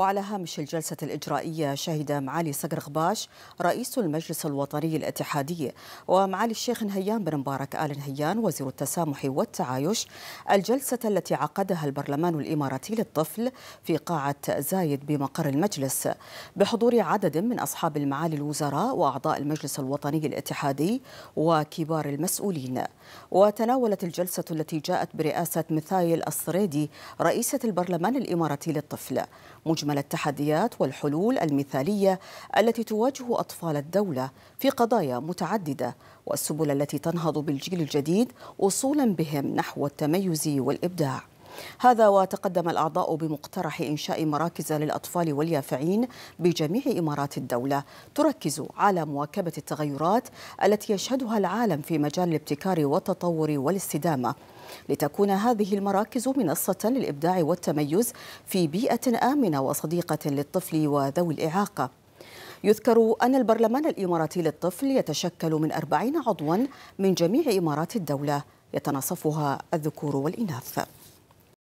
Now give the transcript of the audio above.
وعلى هامش الجلسة الإجرائية شهد معالي صقر غباش رئيس المجلس الوطني الاتحادي ومعالي الشيخ نهيان بن مبارك آل نهيان وزير التسامح والتعايش الجلسة التي عقدها البرلمان الإماراتي للطفل في قاعة زايد بمقر المجلس بحضور عدد من أصحاب المعالي الوزراء وأعضاء المجلس الوطني الاتحادي وكبار المسؤولين وتناولت الجلسة التي جاءت برئاسة مثايل الصريدي رئيسة البرلمان الإماراتي للطفل مجمع أجمل التحديات والحلول المثالية التي تواجه أطفال الدولة في قضايا متعددة والسبل التي تنهض بالجيل الجديد وصولا بهم نحو التميز والإبداع هذا وتقدم الأعضاء بمقترح إنشاء مراكز للأطفال واليافعين بجميع إمارات الدولة تركز على مواكبة التغيرات التي يشهدها العالم في مجال الابتكار والتطور والاستدامة لتكون هذه المراكز منصة للإبداع والتميز في بيئة آمنة وصديقة للطفل وذوي الإعاقة يذكر أن البرلمان الإماراتي للطفل يتشكل من أربعين عضوا من جميع إمارات الدولة يتناصفها الذكور والإناث